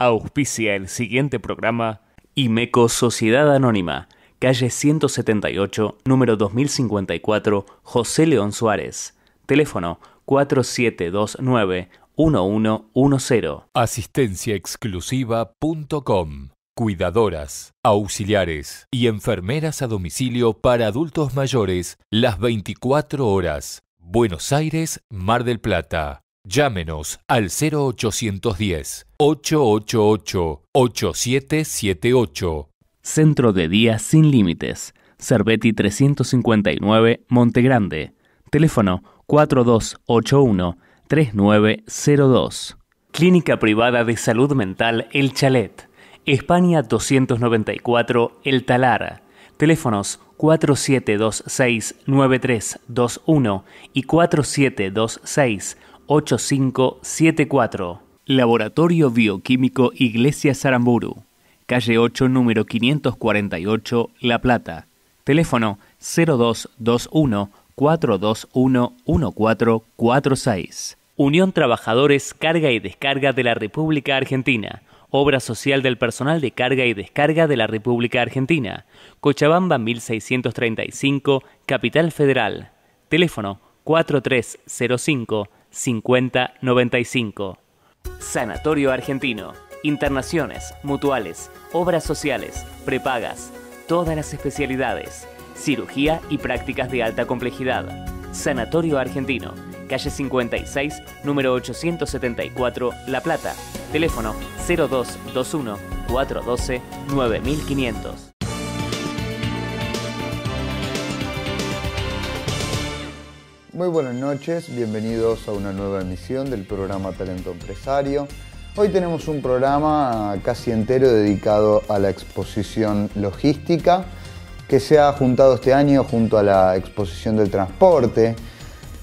Auspicia el siguiente programa Imeco Sociedad Anónima, calle 178, número 2054, José León Suárez. Teléfono 4729-1110. Asistenciaexclusiva.com Cuidadoras, auxiliares y enfermeras a domicilio para adultos mayores las 24 horas. Buenos Aires, Mar del Plata. Llámenos al 0810-888-8778. Centro de Días Sin Límites, Cerveti 359, Montegrande. Teléfono 4281-3902. Clínica Privada de Salud Mental El Chalet, España 294, El Talar. Teléfonos 4726-9321 y 4726 8574. Laboratorio Bioquímico Iglesia Saramburu. Calle 8, número 548, La Plata. Teléfono 0221 421 1446. Unión Trabajadores Carga y Descarga de la República Argentina. Obra social del personal de carga y descarga de la República Argentina. Cochabamba 1635, Capital Federal. Teléfono 4305 5095. Sanatorio Argentino. Internaciones, mutuales, obras sociales, prepagas, todas las especialidades, cirugía y prácticas de alta complejidad. Sanatorio Argentino, calle 56, número 874, La Plata. Teléfono 0221 412 9500. Muy buenas noches, bienvenidos a una nueva emisión del programa Talento Empresario. Hoy tenemos un programa casi entero dedicado a la exposición logística que se ha juntado este año junto a la exposición del transporte.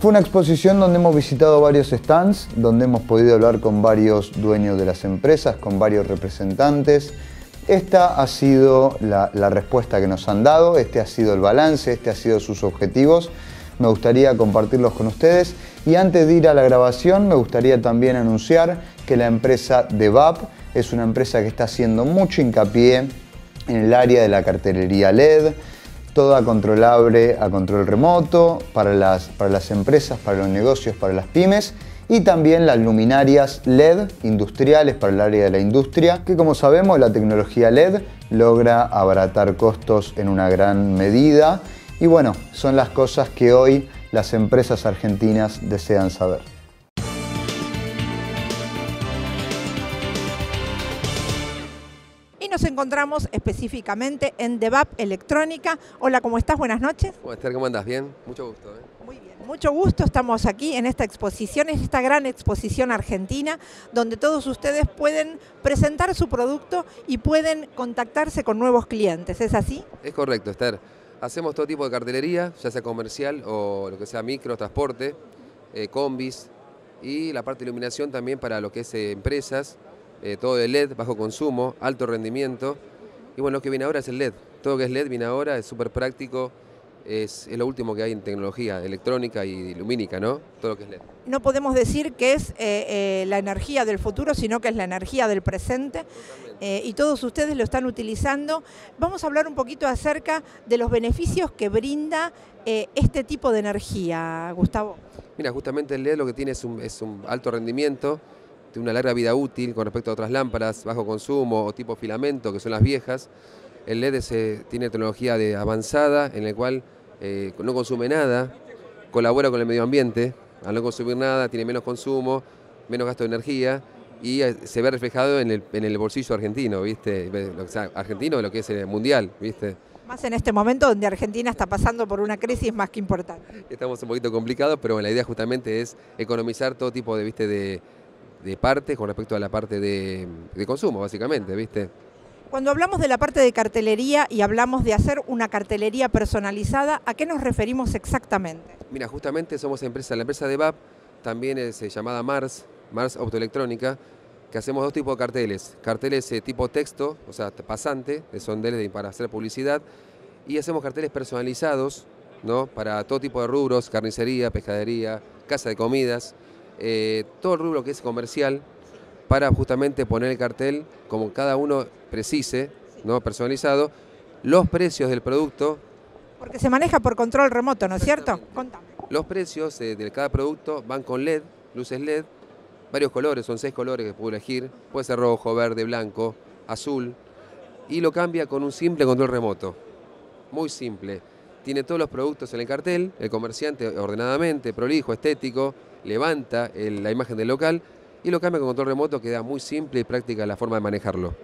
Fue una exposición donde hemos visitado varios stands, donde hemos podido hablar con varios dueños de las empresas, con varios representantes. Esta ha sido la, respuesta que nos han dado, este ha sido el balance, este ha sido sus objetivos me gustaría compartirlos con ustedes y antes de ir a la grabación me gustaría también anunciar que la empresa DeVap es una empresa que está haciendo mucho hincapié en el área de la cartelería LED, toda controlable a control remoto para las, para las empresas, para los negocios, para las pymes y también las luminarias LED industriales para el área de la industria, que como sabemos la tecnología LED logra abaratar costos en una gran medida y bueno, son las cosas que hoy las empresas argentinas desean saber. Y nos encontramos específicamente en DEVAP Electrónica. Hola, ¿cómo estás? Buenas noches. Hola Esther, ¿cómo andas? Bien, mucho gusto. ¿eh? Muy bien, mucho gusto. Estamos aquí en esta exposición, en esta gran exposición argentina, donde todos ustedes pueden presentar su producto y pueden contactarse con nuevos clientes. ¿Es así? Es correcto, Esther. Hacemos todo tipo de cartelería, ya sea comercial o lo que sea micro, transporte, eh, combis y la parte de iluminación también para lo que es eh, empresas, eh, todo de LED, bajo consumo, alto rendimiento. Y bueno, lo que viene ahora es el LED. Todo lo que es LED viene ahora, es súper práctico, es, lo último que hay en tecnología electrónica y lumínica, ¿no? Todo lo que es LED. No podemos decir que es eh, eh, la energía del futuro, sino que es la energía del presente eh, y todos ustedes lo están utilizando. Vamos a hablar un poquito acerca de los beneficios que brinda este tipo de energía, Gustavo. Mira, justamente el LED lo que tiene es un, es un alto rendimiento, tiene una larga vida útil con respecto a otras lámparas, bajo consumo o tipo filamento, que son las viejas. El LED se tiene tecnología de avanzada en la cual eh, no consume nada, colabora con el medio ambiente, al no consumir nada tiene menos consumo, menos gasto de energía y eh, se ve reflejado en el, bolsillo argentino, ¿viste? que argentino de lo que es el eh, mundial, ¿viste? Más en este momento donde Argentina está pasando por una crisis más que importante. Estamos un poquito complicados, pero la idea justamente es economizar todo tipo de, ¿viste? de, partes con respecto a la parte de, de consumo, básicamente, ¿viste? Cuando hablamos de la parte de cartelería y hablamos de hacer una cartelería personalizada, ¿a qué nos referimos exactamente? Mira, justamente somos empresa, la empresa de VAP también es eh, llamada Mars, Mars Autoelectrónica, que hacemos dos tipos de carteles. Carteles eh, tipo texto, o sea, pasante, de para hacer publicidad, y hacemos carteles personalizados, ¿no? Para todo tipo de rubros, carnicería, pescadería, casa de comidas, eh, todo el rubro que es comercial, para justamente poner el cartel, como cada uno precise, ¿no? personalizado, los precios del producto. Porque se maneja por control remoto, ¿no es cierto? Los precios eh, de, cada producto van con LED, luces LED, varios colores, son seis colores que puedo elegir, puede ser rojo, verde, blanco, azul, y lo cambia con un simple control remoto, muy simple. Tiene todos los productos en el cartel, el comerciante ordenadamente, prolijo, estético, levanta la imagen del local y lo cambia con control remoto, queda muy simple y práctica la forma de manejarlo.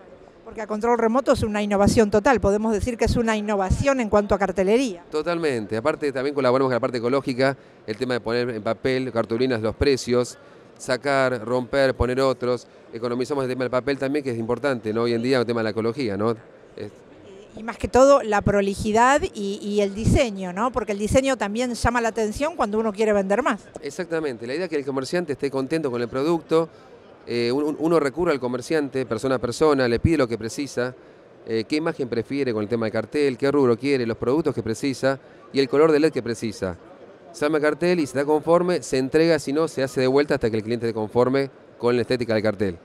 Porque a control remoto es una innovación total, podemos decir que es una innovación en cuanto a cartelería. Totalmente, aparte también colaboramos con la parte ecológica, el tema de poner en papel cartulinas los precios, sacar, romper, poner otros, economizamos el tema del papel también, que es importante, ¿no? Hoy en día el tema de la ecología, ¿no? Y más que todo la prolijidad y, el diseño, ¿no? Porque el diseño también llama la atención cuando uno quiere vender más. Exactamente, la idea es que el comerciante esté contento con el producto, eh, uno, recurre al comerciante persona a persona, le pide lo que precisa, eh, qué imagen prefiere con el tema del cartel, qué rubro quiere, los productos que precisa y el color de LED que precisa. Se llama cartel y se da conforme, se entrega, si no, se hace de vuelta hasta que el cliente esté conforme con la estética del cartel.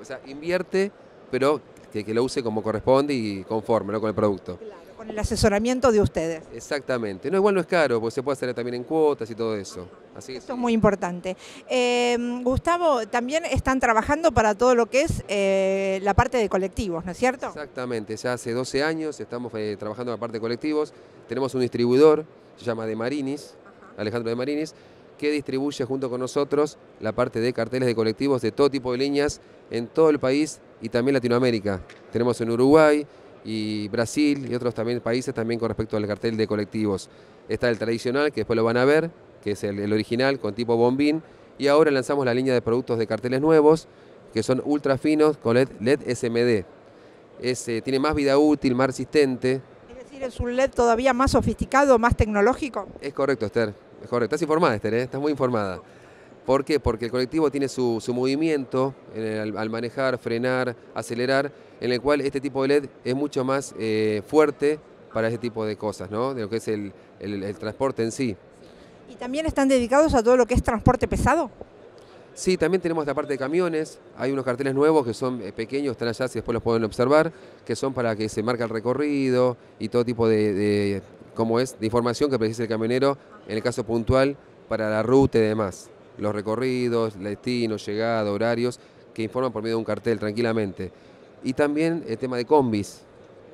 O sea, invierte, pero que lo use como corresponde y conforme ¿no? con el producto. Claro, con el asesoramiento de ustedes. Exactamente. No, igual no es caro, porque se puede hacer también en cuotas y todo eso. Así Esto es muy importante. Em, Gustavo, también están trabajando para todo lo que es eh, la parte de colectivos, ¿no es cierto? Exactamente, ya hace 12 años estamos eh, trabajando en la parte de colectivos. Tenemos un distribuidor, se llama De Marinis, Alejandro De Marinis, que distribuye junto con nosotros la parte de carteles de colectivos de todo tipo de líneas en todo el país y también Latinoamérica. Tenemos en Uruguay y Brasil y otros también países también con respecto al cartel de colectivos. Está el tradicional, que después lo van a ver, que es el, original con tipo bombín. Y ahora lanzamos la línea de productos de carteles nuevos, que son ultra finos con LED, LED SMD. Eh, tiene más vida útil, más resistente. Es decir, es un LED todavía más sofisticado, más tecnológico. Es correcto, Esther. Estás informada, Esther, ¿eh? estás muy informada. ¿Por qué? Porque el colectivo tiene su, movimiento al, manejar, frenar, acelerar, en el cual este tipo de LED es mucho más eh, fuerte para ese tipo de cosas, ¿no? De lo que es el, transporte en sí. ¿Y también están dedicados a todo lo que es transporte pesado? Sí, también tenemos la parte de camiones, hay unos carteles nuevos que son eh, pequeños, están allá, si después los pueden observar, que son para que se marque el recorrido y todo tipo de, es, de información que precisa el camionero en el caso puntual para la ruta y demás los recorridos, destino, llegada, horarios, que informan por medio de un cartel tranquilamente. Y también el tema de combis.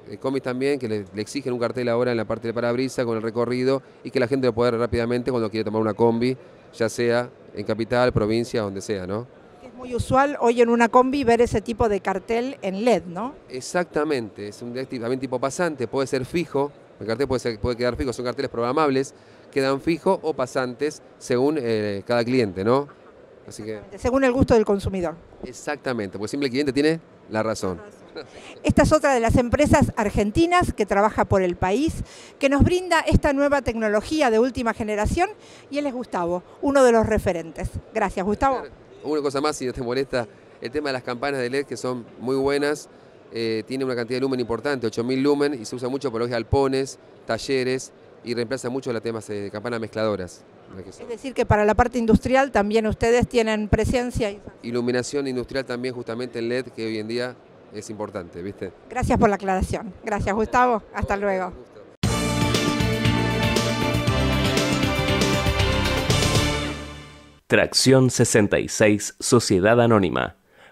Eh, combis también, que le, exigen un cartel ahora en la parte de parabrisa con el recorrido y que la gente lo pueda ver rápidamente cuando quiere tomar una combi, ya sea en capital, provincia, donde sea, ¿no? Es muy usual hoy en una combi ver ese tipo de cartel en LED, ¿no? Exactamente, es un también tipo pasante, puede ser fijo, el cartel puede, quedar fijo, son carteles programables, quedan fijos o pasantes según eh, cada cliente, ¿no? Así que... Según el gusto del consumidor. Exactamente, porque siempre el cliente tiene la razón. Esta es otra de las empresas argentinas que trabaja por el país, que nos brinda esta nueva tecnología de última generación y él es Gustavo, uno de los referentes. Gracias, Gustavo. Una cosa más, si no te molesta, el tema de las campanas de LED que son muy buenas. Eh, tiene una cantidad de lumen importante, 8.000 lumen, y se usa mucho para los alpones, talleres, y reemplaza mucho las temas eh, de campanas mezcladoras. Es decir, que para la parte industrial también ustedes tienen presencia. Iluminación industrial también justamente en LED, que hoy en día es importante, ¿viste? Gracias por la aclaración. Gracias, Gustavo. Hasta luego. Tracción 66, Sociedad Anónima.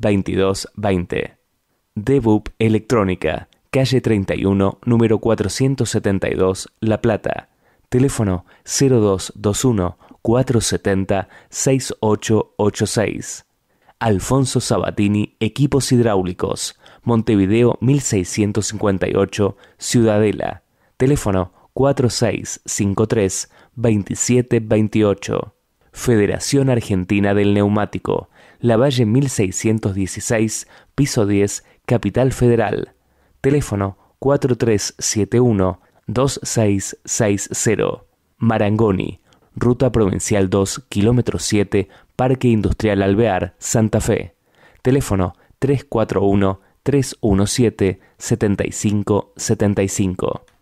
2220. Debup Electrónica, calle 31, número 472, La Plata. Teléfono 0221 470 6886. Alfonso Sabatini, Equipos Hidráulicos, Montevideo 1658, Ciudadela. Teléfono 4653 2728. Federación Argentina del Neumático la Valle 1616, piso 10, Capital Federal. Teléfono 4371-2660. Marangoni, Ruta Provincial 2, kilómetro 7, Parque Industrial Alvear, Santa Fe. Teléfono 341 317 7575.